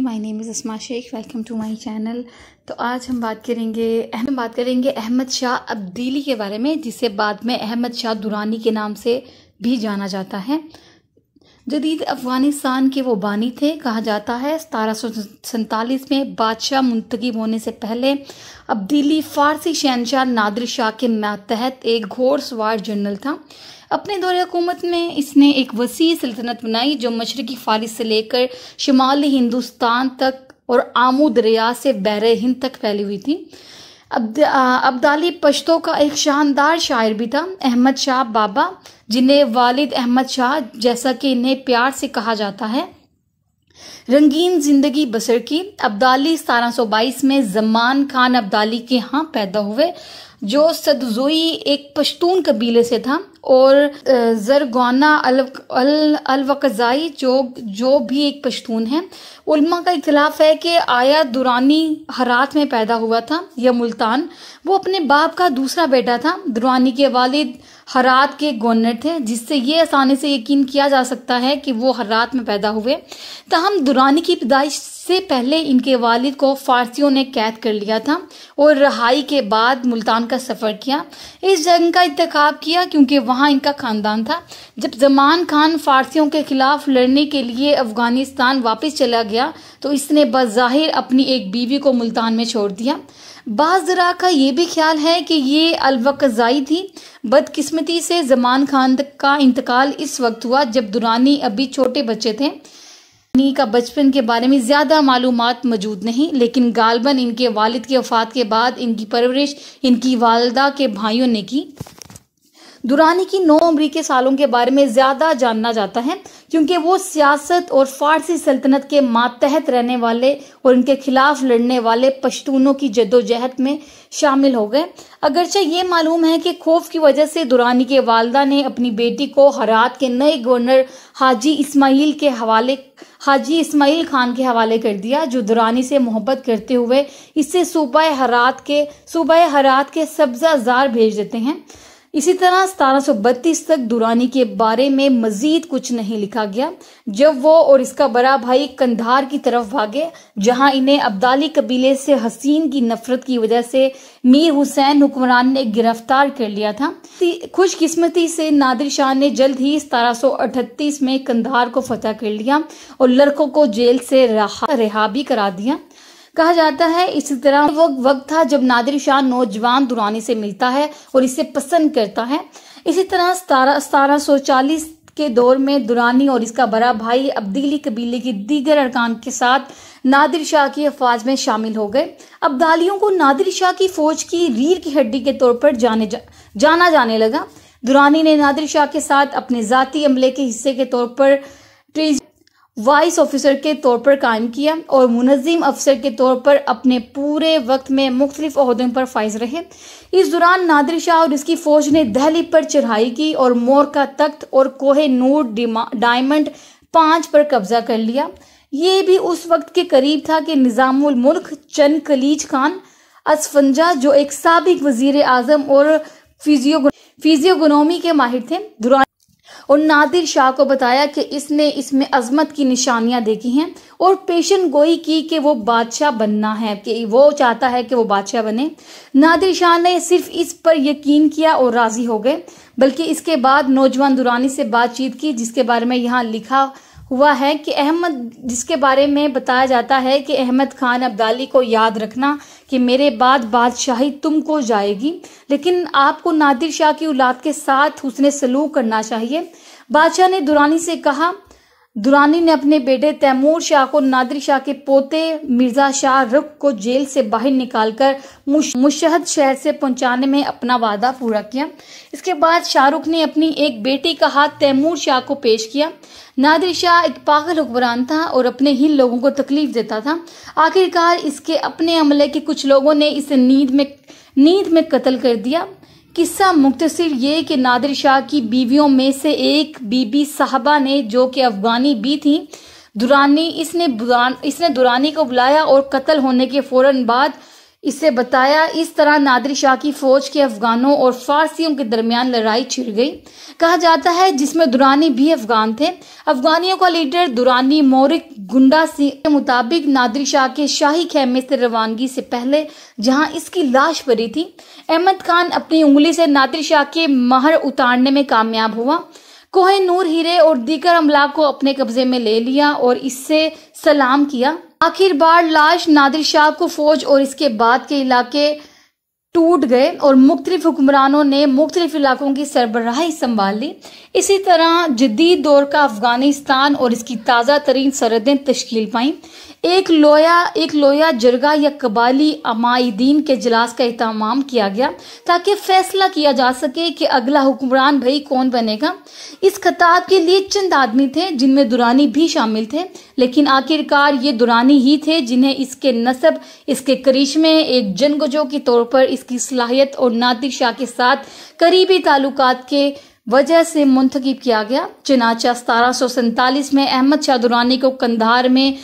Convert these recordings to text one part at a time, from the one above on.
everybody my name is Asma Shaikh welcome to my channel तो आज हम बात करेंगे हम बात करेंगे अहमद शाह अब्दीली के बारे में जिसे बाद में अहमद शाह दुरानी के नाम से भी जाना जाता है जदीद अफगानिस्तान के वो बानी थे कहा जाता है सतारह सौ में बादशाह मुंतकब होने से पहले अब्दीली फारसी शहनशाह नादिर शाह के मातहत एक घोर सवार जनरल था अपने दौर हुकूमत में इसने एक वसी सल्तनत बनाई जो मशरकी फारिस से लेकर शुमाली हिंदुस्तान तक और आमू दरिया से बहर हिंद तक फैली हुई थी अब्दाली पश्तो का एक शानदार शायर भी था अहमद शाह बाबा जिन्हें वालिद अहमद शाह जैसा कि इन्हें प्यार से कहा जाता है रंगीन जिंदगी बसर की अब्दाली सतारह बाईस में जमान खान अब्दाली के यहाँ पैदा हुए जो सदजोई एक पश्तून कबीले से था और जरगोना अलवकजाई अल, जो जो भी एक पश्तून है उलमा का इख्लाफ है कि आया दुरानी हरात में पैदा हुआ था या मुल्तान वो अपने बाप का दूसरा बेटा था दुरानी के वालिद हरात के गवर्नर थे जिससे ये आसानी से यकीन किया जा सकता है कि वो हरात में पैदा हुए तहम दुरानी की पैदाइश से पहले इनके वालिद को फारसियों ने कैद कर लिया था और रहाई के बाद मुल्तान का सफ़र किया इस जंग का इंतखब किया क्योंकि वहाँ इनका ख़ानदान था जब जमान खान फारसियों के खिलाफ लड़ने के लिए अफगानिस्तान वापस चला गया गया तो इसने बज़ाहिर अपनी एक बीवी को मुल्तान में छोड़ दिया बाजरा का ये भी ख्याल है कि ये अलवकज़ाई थी बदकिस्मती से जमान खान का इंतकाल इस वक्त हुआ जब दुरानी अभी छोटे बच्चे थे नी का बचपन के बारे में ज़्यादा मालूम मौजूद नहीं लेकिन गालबन इनके वालिद के वफात के बाद इनकी परवरिश इनकी वालदा के भाइयों ने की दुरानी की नौ उम्री के सालों के बारे में ज़्यादा जानना जाता है क्योंकि वो सियासत और फारसी सल्तनत के मातहत रहने वाले और उनके खिलाफ लड़ने वाले पश्तूनों की जदोजहद में शामिल हो गए अगरचे ये मालूम है कि खौफ की वजह से दुरानी के वालदा ने अपनी बेटी को हरात के नए गवर्नर हाजी इस्माइल के हवाले हाजी इस्माइल खान के हवाले कर दिया जो दुरानी से मोहब्बत करते हुए इससे सूबह हरात के सूबह हरात के जार भेज देते हैं इसी तरह बत्तीस तक दुरानी के बारे में मजीद कुछ नहीं लिखा गया जब वो और इसका बड़ा भाई कंधार की तरफ भागे जहां इन्हें अब्दाली कबीले से हसीन की नफरत की वजह से मीर हुसैन हुक्मरान ने गिरफ्तार कर लिया था खुशकिस्मती से नादिर शाह ने जल्द ही अठतीस में कंधार को फतेह कर लिया और लड़कों को जेल से रहा भी करा दिया कहा जाता है इसी तरह वो वक्त था जब नादिर शाह नौजवान दुरानी से मिलता है और इसे पसंद करता है इसी तरह सतारह सौ चालीस के दौर में दुरानी और इसका बड़ा भाई अब्दीली कबीले के दीगर अरकान के साथ नादिर शाह की अफवाज में शामिल हो गए अब्दालियों को नादिर शाह की फौज की रीढ़ की हड्डी के तौर पर जाने जा, जाना जाने लगा दुरानी ने नादिर शाह के साथ अपने जाती अमले के हिस्से के तौर पर ट्रीज वाइस ऑफिसर के तौर पर कायम किया और मुनजिम अफसर के तौर पर अपने पूरे वक्त में मुख्तलिफ पर फाइज रहे इस दौरान नादिर शाह और इसकी फौज ने दहली पर चढ़ाई की और मोर का तख्त और कोहे नूर डायमंड पांच पर कब्जा कर लिया ये भी उस वक्त के करीब था कि निज़ामुल मुल्क चंद कलीज खान असफंजा जो एक सबक वजीर आजम और फिजियोगोनोमी के माहिर थे दौरान और नादिर शाह को बताया कि इसने इसमें अजमत की निशानियां देखी हैं और पेशन गोई की कि वो बादशाह बनना है कि वो चाहता है कि वो बादशाह बने नादिर शाह ने सिर्फ इस पर यकीन किया और राज़ी हो गए बल्कि इसके बाद नौजवान दुरानी से बातचीत की जिसके बारे में यहाँ लिखा हुआ है कि अहमद जिसके बारे में बताया जाता है कि अहमद खान अब्दाली को याद रखना कि मेरे बाद बादशाही तुमको जाएगी लेकिन आपको नादिर शाह की औलाद के साथ उसने सलूक करना चाहिए बादशाह ने दुरानी से कहा दुरानी ने अपने बेटे तैमूर शाह को नादिर शाह के पोते मिर्जा शाह रुख को जेल से बाहर निकालकर मुशहद शहर से पहुंचाने में अपना वादा पूरा किया इसके बाद शाहरुख ने अपनी एक बेटी का हाथ तैमूर शाह को पेश किया नादिर शाह एक पागल हुक्मरान था और अपने ही लोगों को तकलीफ देता था आखिरकार इसके अपने अमले के कुछ लोगों ने इसे नींद में नींद में कत्ल कर दिया किस्सा मुख्तसर ये कि नादिर शाह की बीवियों में से एक बीबी साहबा ने जो कि अफगानी बी थी दुरानी इसने इसने दुरानी को बुलाया और कत्ल होने के फौरन बाद इससे बताया इस तरह नादिर शाह की फौज के अफगानों और फारसियों के दरमियान लड़ाई छिड़ गई कहा जाता है जिसमें दुरानी भी अफगान थे अफगानियों का लीडर दुरानी मोरिक गुंडा सिंह के मुताबिक नादिर शाह के शाही खेमे से रवानगी से पहले जहां इसकी लाश पड़ी थी अहमद खान अपनी उंगली से नादिर शाह के महर उतारने में कामयाब हुआ कोहे नूर हीरे और दीगर अमला को अपने कब्जे में ले लिया और इससे सलाम किया आखिर बार लाश नादिर शाह को फौज और इसके बाद के इलाके टूट गए और मुख्तलिफ हुक्मरानों ने मुख्तलिफ इलाकों की सरबराही संभाल ली इसी तरह जदीद दौर का अफगानिस्तान और इसकी ताज़ा तरीन सरहदें तश्कील पाईं एक लोया एक लोया जरगा या कबाली अमायदीन के इजलास का अहतमाम किया गया ताकि फैसला किया जा सके कि अगला हुक्मरान भाई कौन बनेगा इस खताब के लिए चंद आदमी थे जिनमें दुरानी भी शामिल थे लेकिन आखिरकार ये दुरानी ही थे जिन्हें इसके नसब इसके करिश्मे एक जनगजों के तौर पर इसकी सलाहियत और नातिक शाह के साथ करीबी ताल्लुक के वजह से मुंतखब किया गया चनाचा सतारह में अहमद शाह दुरानी को कंधार में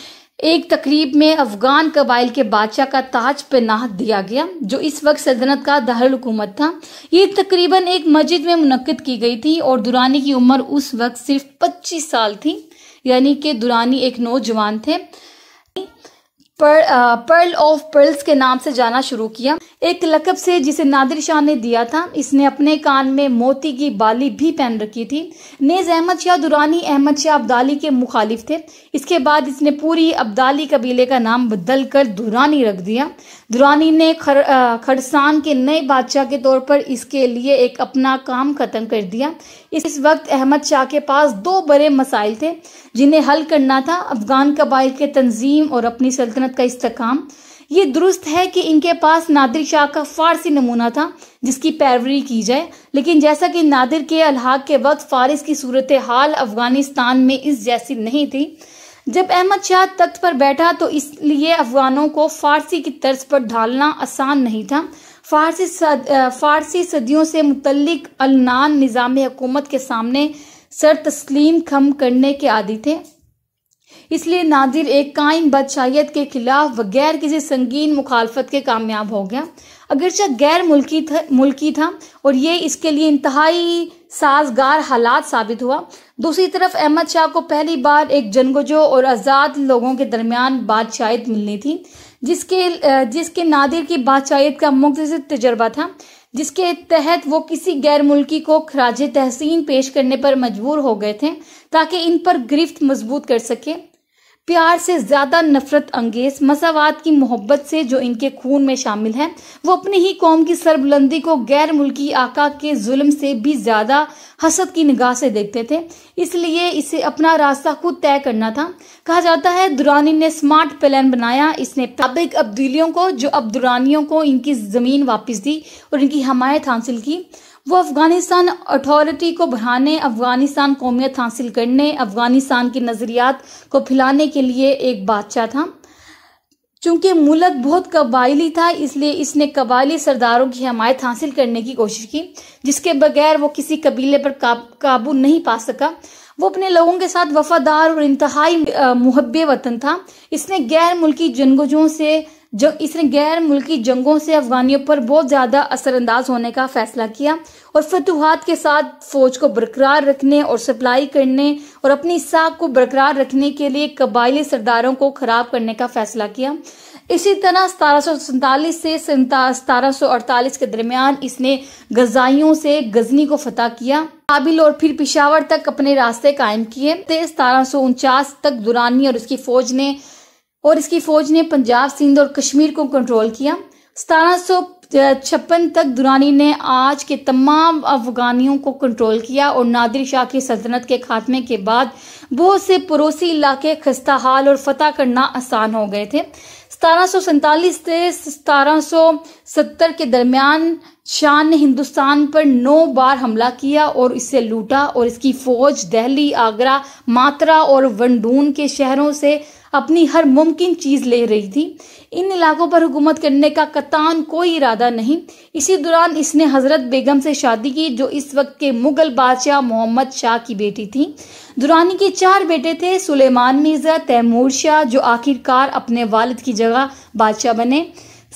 एक तकरीब में अफगान कबाइल के बादशाह का ताज पनाह दिया गया जो इस वक्त सल्तनत का दारकूमत था ये तकरीबन एक मस्जिद में मुनद की गई थी और दुरानी की उम्र उस वक्त सिर्फ 25 साल थी यानी कि दुरानी एक नौजवान थे पर, आ, पर्ल ऑफ पर्ल्स के नाम से जाना शुरू किया एक लकब से जिसे नादिर शाह ने दिया था इसने अपने कान में मोती की बाली भी पहन रखी थी नेज अहमद शाह दुरानी अहमद शाह अब्दाली के मुखालिफ थे इसके बाद इसने पूरी अब्दाली कबीले का नाम बदल कर दुरानी रख दिया दुरानी ने खर, खरसान के नए बादशाह के तौर पर इसके लिए एक अपना काम ख़त्म कर दिया इस वक्त अहमद शाह के पास दो बड़े मसाइल थे जिन्हें हल करना था अफगान कबाइल के तंजीम और अपनी सल्तनत का इस्तकाम ये दुरुस्त है कि इनके पास नादिर शाह का फारसी नमूना था जिसकी पैरवरी की जाए लेकिन जैसा कि नादिर के अलहाक के वक्त फारिस की सूरत हाल अफगानिस्तान में इस जैसी नहीं थी जब अहमद शाह तख्त पर बैठा तो इसलिए अफगानों को फारसी की तर्ज पर ढालना आसान नहीं था फारसी सद, फारसी सदियों से मुतलक अलनान निज़ाम हुकूमत के सामने सर तस्लीम खम करने के आदि थे इसलिए नादिर एक कायम बादशाहियत के खिलाफ बगैर किसी संगीन मुखालफत के कामयाब हो गया अगरचा गैर मुल्की था मुल्की था और ये इसके लिए इंतहाई साजगार हालात साबित हुआ दूसरी तरफ अहमद शाह को पहली बार एक जनगुजो और आज़ाद लोगों के दरमियान बादशाहत मिलनी थी जिसके जिसके नादिर की बादशाहत का मुख्त तजर्बा था जिसके तहत वो किसी गैर मुल्की को खराज तहसीन पेश करने पर मजबूर हो गए थे ताकि इन पर गिरफ्त मजबूत कर सके प्यार से ज़्यादा नफरत अंगेज मसावत की मोहब्बत से जो इनके खून में शामिल है वो अपनी ही कौम की सरबुलंदी को गैर मुल्की आका के जुल्म से भी ज़्यादा हसद की निगाह से देखते थे इसलिए इसे अपना रास्ता खुद तय करना था कहा जाता है दुरानी ने स्मार्ट प्लान बनाया इसने ताबिक अब्दीलियों को जो अब दुरानियों को इनकी ज़मीन वापस दी और इनकी हमायत हासिल की वो अफ़गानिस्तान अथॉरिटी को बढ़ाने अफ़गानिस्तान कौमियत हासिल करने अफ़गानिस्तान के नज़रियात को फैलाने के लिए एक बादशाह था चूँकि मुलक बहुत कबायली था इसलिए इसने कबायली सरदारों की हमायत हासिल करने की कोशिश की जिसके बगैर वो किसी कबीले पर काबू नहीं पा सका वो अपने लोगों के साथ वफादार और इंतहाई मुहब वतन था इसने गैर मुल्की जंगजों से जब इसने गैर मुल्की जंगों से अफगानियों पर बहुत ज़्यादा असरअंदाज होने का फैसला किया और फतूहत के साथ फ़ौज को बरकरार रखने और सप्लाई करने और अपनी साख को बरकरार रखने के लिए कबायली सरदारों को ख़राब करने का फैसला किया इसी तरह सतारह से सतारह के दरमियान इसने गजाइयों से गजनी को फतेह किया काबिल और फिर पिशावर तक अपने रास्ते कायम किए सतारह तक दुरानी और उसकी फौज ने और इसकी फौज ने पंजाब सिंध और कश्मीर को कंट्रोल किया सतारह छप्पन तक दुरानी ने आज के तमाम अफगानियों को कंट्रोल किया और नादिर शाह की सल्तनत के खात्मे के बाद बहुत से पड़ोसी इलाके खस्ता हाल और फतेह करना आसान हो गए थे सतारह से सतारह के दरमियान शाह ने हिंदुस्तान पर नौ बार हमला किया और इसे लूटा और इसकी फौज दिल्ली आगरा मात्रा और वनडून के शहरों से अपनी हर मुमकिन चीज ले रही थी इन इलाकों पर हुकूमत करने का कतान कोई इरादा नहीं इसी दौरान इसने हजरत बेगम से शादी की जो इस वक्त के मुगल बादशाह मोहम्मद शाह की बेटी थी दुरानी के चार बेटे थे सुलेमान मिर्जा तैमूर शाह जो आखिरकार अपने वालिद की जगह बादशाह बने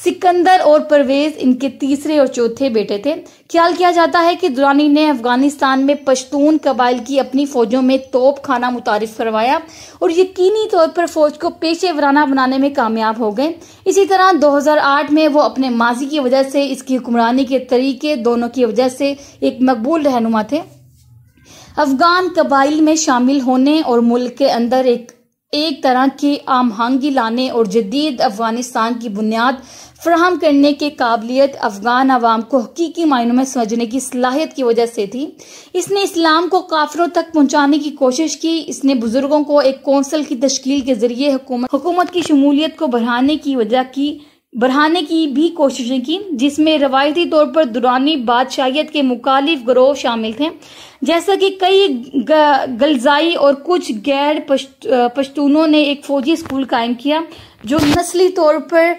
सिकंदर और परवेज इनके तीसरे और चौथे बेटे थे ख्याल किया जाता है कि दुरानी ने अफगानिस्तान में पश्तून कबाइल की अपनी फौजों में तोप खाना मुतारफ करवाया और यकीनी तौर पर फौज को पेशे वराना बनाने में कामयाब हो गए इसी तरह 2008 में वो अपने माजी की वजह से इसकी हुक्मरानी के तरीके दोनों की वजह से एक मकबूल रहनुमा थे अफगान कबाइल में शामिल होने और मुल्क के अंदर एक एक तरह की आमहंगी लाने और जदीद अफगानिस्तान की बुनियाद फ्राहम करने के काबिलियत अफगान आवाम को हकीकी मायनों में समझने की सलाहियत की वजह से थी इसने इस्लाम को काफरों तक पहुंचाने की कोशिश की इसने बुजुर्गों को एक कौंसल की तश्कील के जरिए हुकूमत की शमूलियत को बढ़ाने की वजह की बढ़ाने की भी कोशिशें की जिसमें रवायती तौर पर दुरानी बादशाहियत के मुखालिफ ग्रोह शामिल थे जैसा कि कई गलजाई और कुछ गैर पश्तूनों ने एक फौजी स्कूल कायम किया जो नस्ली तौर पर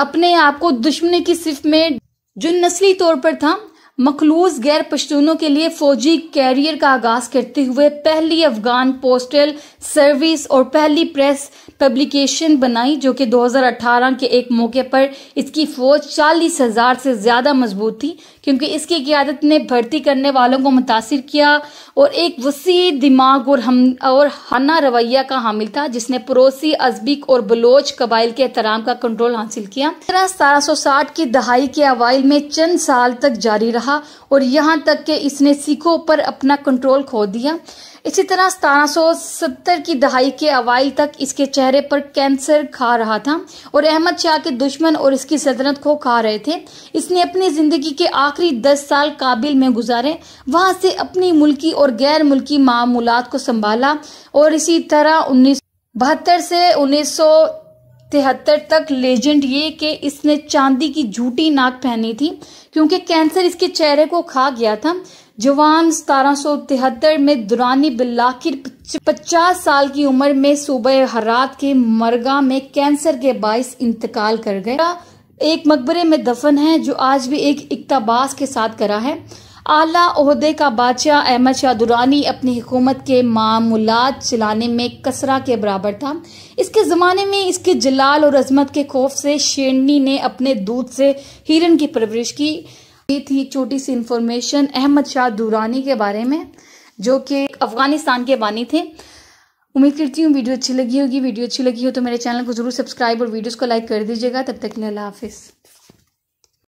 अपने आप को दुश्मनी की सिफ में जो नस्ली तौर पर था मखलूस गैर पश्तूनों के लिए फौजी कैरियर का आगाज करते हुए पहली अफगान पोस्टल सर्विस और पहली प्रेस पब्लिकेशन बनाई जो कि 2018 के एक मौके पर इसकी फौज चालीस हज़ार से ज़्यादा मजबूत थी क्योंकि इसकी क्यादत ने भर्ती करने वालों को मुतासर किया और एक वसी दिमाग और हम और हना रवैया का हामिल था जिसने पड़ोसी अजबिक और बलोच कबाइल के एहतराम का कंट्रोल हासिल किया सतारह सौ साठ की दहाई के अवाइल में चंद साल तक जारी रहा और यहाँ तक के इसने सिखों पर अपना कंट्रोल खो दिया इसी तरह सत्तर की दहाई के अवाइल तक इसके चेहरे पर कैंसर खा रहा था और अहमद शाह के दुश्मन और इसकी सल्तनत को खा रहे थे इसने अपनी जिंदगी के आखिरी दस साल काबिल में गुजारे वहां से अपनी मुल्की और गैर मुल्की मामूलात को संभाला और इसी तरह उन्नीस बहत्तर से उन्नीस सौ तिहत्तर तक लेजेंड ये कि इसने चांदी की झूठी नाक पहनी थी क्योंकि कैंसर इसके चेहरे को खा गया था जवान सतारह में दुरानी बिल्ला पचास साल की उम्र में सूबे हरात के मरगा में कैंसर के बायस इंतकाल कर गए एक मकबरे में दफन है जो आज भी एक इकतबास के साथ करा है आला अहदे का बादशाह अहमद शाह दुरानी अपनी हुकूमत के मामूलत चलाने में कसरा के बराबर था इसके ज़माने में इसके जलाल और अजमत के खौफ से शेरनी ने अपने दूध से हिरन की परवरिश की ये थी एक छोटी सी इन्फॉर्मेशन अहमद शाह दुरानी के बारे में जो कि अफ़गानिस्तान के बानी थे उम्मीद करती हूँ वीडियो अच्छी लगी होगी वीडियो अच्छी लगी हो तो मेरे चैनल को ज़रूर सब्सक्राइब और वीडियोस को लाइक कर दीजिएगा तब तक के लिए अल्लाह हाफिज़